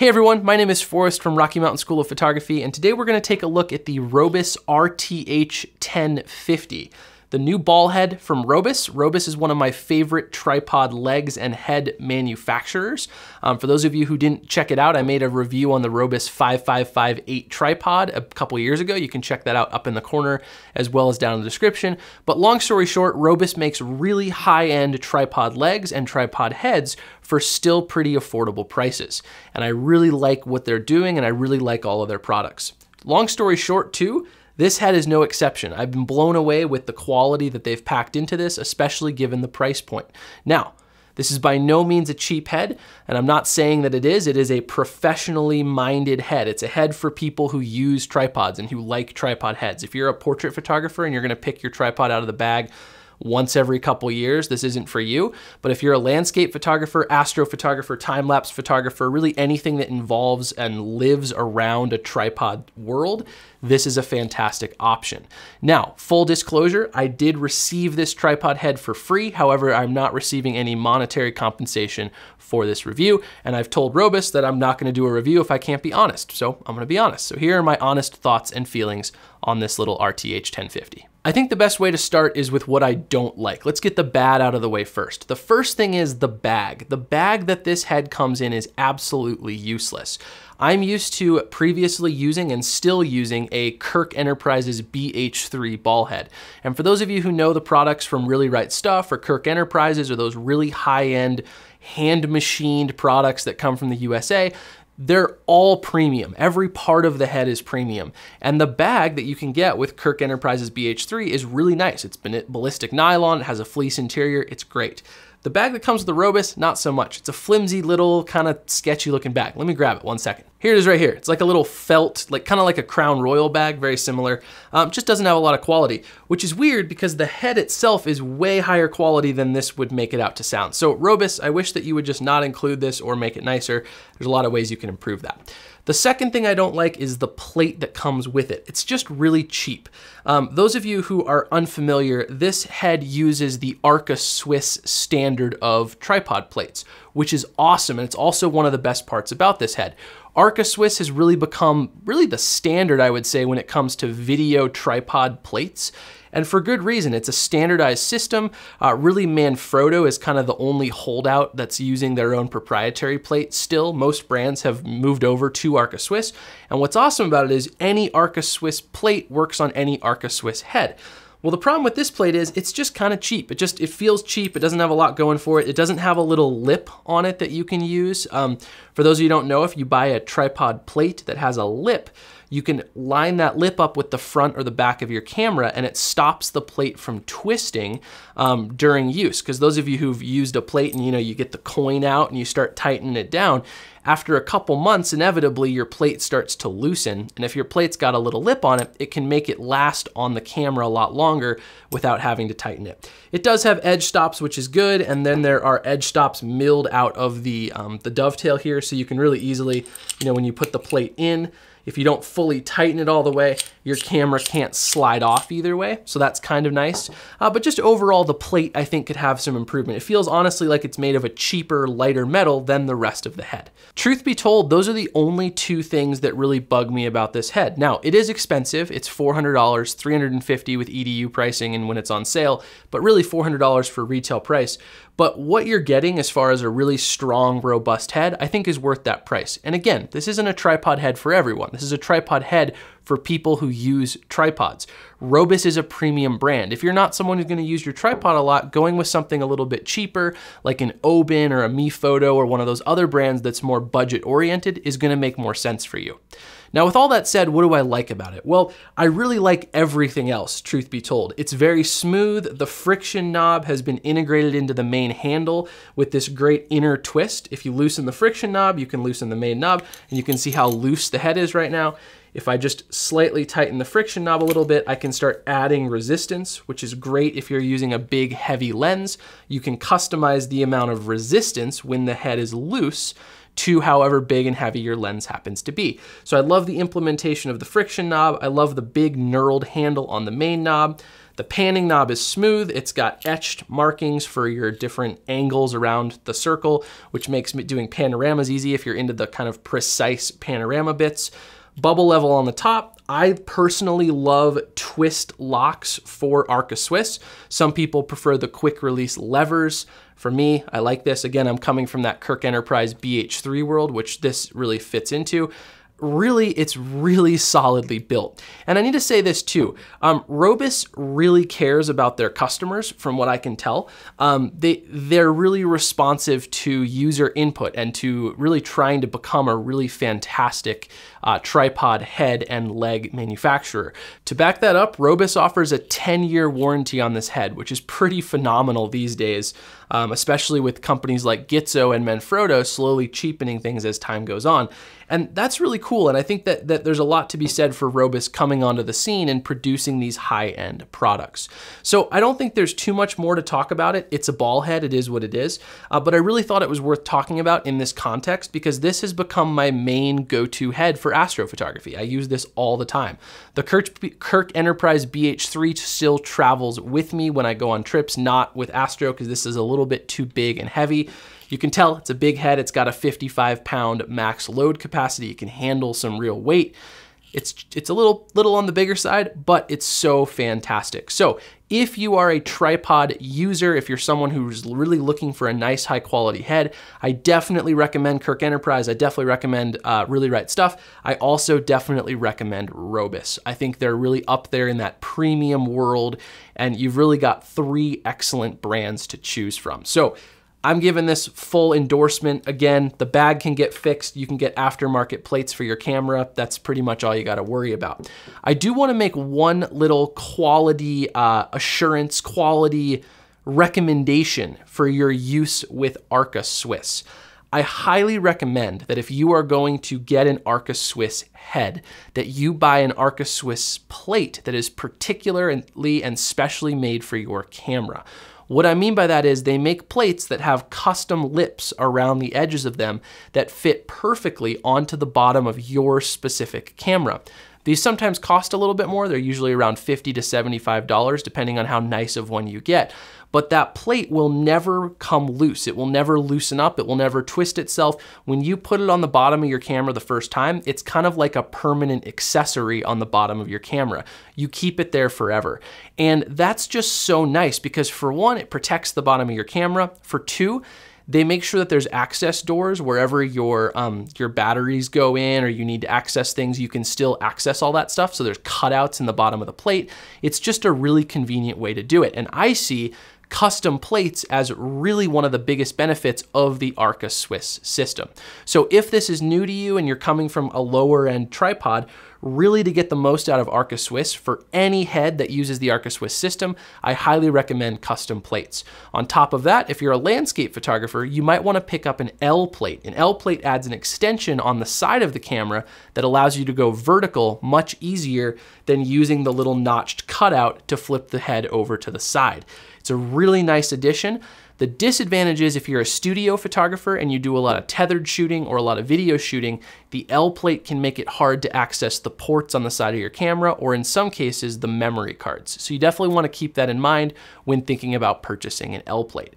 Hey everyone, my name is Forrest from Rocky Mountain School of Photography, and today we're gonna take a look at the Robus RTH 1050 the new ball head from Robus. Robus is one of my favorite tripod legs and head manufacturers. Um, for those of you who didn't check it out, I made a review on the Robus 5558 tripod a couple years ago. You can check that out up in the corner as well as down in the description. But long story short, Robus makes really high-end tripod legs and tripod heads for still pretty affordable prices. And I really like what they're doing and I really like all of their products. Long story short too, this head is no exception. I've been blown away with the quality that they've packed into this, especially given the price point. Now, this is by no means a cheap head, and I'm not saying that it is. It is a professionally minded head. It's a head for people who use tripods and who like tripod heads. If you're a portrait photographer and you're gonna pick your tripod out of the bag, once every couple years, this isn't for you. But if you're a landscape photographer, astrophotographer, time lapse photographer, really anything that involves and lives around a tripod world, this is a fantastic option. Now, full disclosure, I did receive this tripod head for free. However, I'm not receiving any monetary compensation for this review. And I've told Robus that I'm not gonna do a review if I can't be honest. So I'm gonna be honest. So here are my honest thoughts and feelings on this little RTH 1050. I think the best way to start is with what I don't like. Let's get the bad out of the way first. The first thing is the bag. The bag that this head comes in is absolutely useless. I'm used to previously using and still using a Kirk Enterprises BH3 ball head. And for those of you who know the products from Really Right Stuff or Kirk Enterprises or those really high-end hand machined products that come from the USA, they're all premium. Every part of the head is premium. And the bag that you can get with Kirk Enterprises BH3 is really nice. It's ballistic nylon, it has a fleece interior, it's great. The bag that comes with the Robus, not so much. It's a flimsy little kind of sketchy looking bag. Let me grab it one second. Here it is right here. It's like a little felt, like kind of like a Crown Royal bag, very similar. Um, just doesn't have a lot of quality, which is weird because the head itself is way higher quality than this would make it out to sound. So Robus, I wish that you would just not include this or make it nicer. There's a lot of ways you can improve that. The second thing I don't like is the plate that comes with it. It's just really cheap. Um, those of you who are unfamiliar, this head uses the Arca Swiss standard of tripod plates, which is awesome. And it's also one of the best parts about this head. Arca Swiss has really become really the standard, I would say, when it comes to video tripod plates. And for good reason, it's a standardized system. Uh, really, Manfrotto is kind of the only holdout that's using their own proprietary plate still. Most brands have moved over to Arca Swiss. And what's awesome about it is any Arca Swiss plate works on any Arca Swiss head. Well, the problem with this plate is it's just kind of cheap. It just, it feels cheap. It doesn't have a lot going for it. It doesn't have a little lip on it that you can use. Um, for those of you don't know, if you buy a tripod plate that has a lip, you can line that lip up with the front or the back of your camera and it stops the plate from twisting um, during use. Because those of you who've used a plate and you know you get the coin out and you start tightening it down, after a couple months, inevitably your plate starts to loosen. And if your plate's got a little lip on it, it can make it last on the camera a lot longer without having to tighten it. It does have edge stops, which is good. And then there are edge stops milled out of the, um, the dovetail here. So you can really easily, you know, when you put the plate in, if you don't fully tighten it all the way, your camera can't slide off either way. So that's kind of nice. Uh, but just overall, the plate I think could have some improvement. It feels honestly like it's made of a cheaper, lighter metal than the rest of the head. Truth be told, those are the only two things that really bug me about this head. Now, it is expensive. It's $400, $350 with EDU pricing and when it's on sale, but really $400 for retail price, but what you're getting as far as a really strong, robust head, I think is worth that price. And again, this isn't a tripod head for everyone. This is a tripod head for people who use tripods. Robus is a premium brand. If you're not someone who's gonna use your tripod a lot, going with something a little bit cheaper, like an Obin or a Mi Photo or one of those other brands that's more budget oriented is gonna make more sense for you. Now, with all that said, what do I like about it? Well, I really like everything else, truth be told. It's very smooth. The friction knob has been integrated into the main handle with this great inner twist. If you loosen the friction knob, you can loosen the main knob, and you can see how loose the head is right now. If I just slightly tighten the friction knob a little bit, I can start adding resistance, which is great if you're using a big heavy lens. You can customize the amount of resistance when the head is loose to however big and heavy your lens happens to be. So I love the implementation of the friction knob. I love the big knurled handle on the main knob. The panning knob is smooth. It's got etched markings for your different angles around the circle, which makes doing panoramas easy if you're into the kind of precise panorama bits. Bubble level on the top. I personally love twist locks for Arca Swiss. Some people prefer the quick release levers. For me, I like this. Again, I'm coming from that Kirk Enterprise BH3 world, which this really fits into really, it's really solidly built. And I need to say this too, um, Robus really cares about their customers from what I can tell. Um, they, they're really responsive to user input and to really trying to become a really fantastic uh, tripod head and leg manufacturer. To back that up, Robus offers a 10 year warranty on this head, which is pretty phenomenal these days um, especially with companies like Gitzo and Manfrotto slowly cheapening things as time goes on. And that's really cool. And I think that, that there's a lot to be said for Robus coming onto the scene and producing these high end products. So I don't think there's too much more to talk about it. It's a ball head, it is what it is. Uh, but I really thought it was worth talking about in this context because this has become my main go to head for astrophotography. I use this all the time. The Kirk, Kirk Enterprise BH3 still travels with me when I go on trips, not with Astro because this is a little little bit too big and heavy. You can tell it's a big head. It's got a 55 pound max load capacity. It can handle some real weight. It's, it's a little, little on the bigger side, but it's so fantastic. So if you are a tripod user, if you're someone who's really looking for a nice high quality head, I definitely recommend Kirk Enterprise. I definitely recommend uh, Really Right Stuff. I also definitely recommend Robus. I think they're really up there in that premium world and you've really got three excellent brands to choose from. So I'm giving this full endorsement. Again, the bag can get fixed. You can get aftermarket plates for your camera. That's pretty much all you gotta worry about. I do wanna make one little quality uh, assurance, quality recommendation for your use with Arca Swiss. I highly recommend that if you are going to get an Arca Swiss head, that you buy an Arca Swiss plate that is particularly and specially made for your camera. What I mean by that is they make plates that have custom lips around the edges of them that fit perfectly onto the bottom of your specific camera. These sometimes cost a little bit more. They're usually around 50 to $75, depending on how nice of one you get. But that plate will never come loose. It will never loosen up. It will never twist itself. When you put it on the bottom of your camera the first time, it's kind of like a permanent accessory on the bottom of your camera. You keep it there forever. And that's just so nice because for one, it protects the bottom of your camera. For two, they make sure that there's access doors wherever your um, your batteries go in or you need to access things, you can still access all that stuff. So there's cutouts in the bottom of the plate. It's just a really convenient way to do it. And I see custom plates as really one of the biggest benefits of the Arca Swiss system. So if this is new to you and you're coming from a lower end tripod, really to get the most out of Arca Swiss for any head that uses the Arca Swiss system, I highly recommend custom plates. On top of that, if you're a landscape photographer, you might wanna pick up an L plate. An L plate adds an extension on the side of the camera that allows you to go vertical much easier than using the little notched cutout to flip the head over to the side. It's a really nice addition. The disadvantage is if you're a studio photographer and you do a lot of tethered shooting or a lot of video shooting, the L plate can make it hard to access the ports on the side of your camera or in some cases the memory cards. So you definitely wanna keep that in mind when thinking about purchasing an L plate.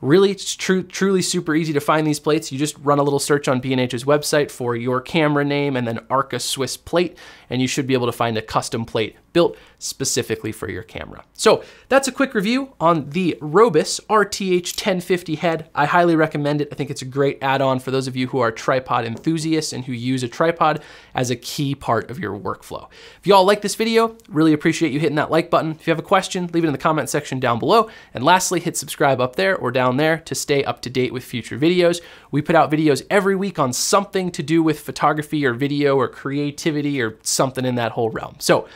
Really, it's true, truly super easy to find these plates. You just run a little search on B&H's website for your camera name and then Arca Swiss plate, and you should be able to find a custom plate built specifically for your camera. So that's a quick review on the Robus RTH1050 head. I highly recommend it. I think it's a great add-on for those of you who are tripod enthusiasts and who use a tripod as a key part of your workflow. If y'all like this video, really appreciate you hitting that like button. If you have a question, leave it in the comment section down below. And lastly, hit subscribe up there or down there to stay up to date with future videos. We put out videos every week on something to do with photography or video or creativity or something in that whole realm. So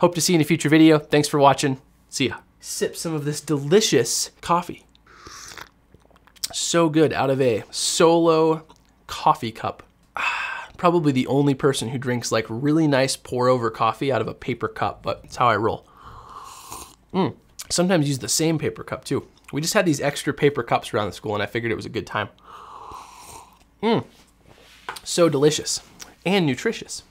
Hope to see you in a future video. Thanks for watching. See ya. Sip some of this delicious coffee. So good out of a solo coffee cup. Probably the only person who drinks like really nice pour over coffee out of a paper cup, but it's how I roll. Mm. Sometimes use the same paper cup too. We just had these extra paper cups around the school and I figured it was a good time. Mm. So delicious and nutritious.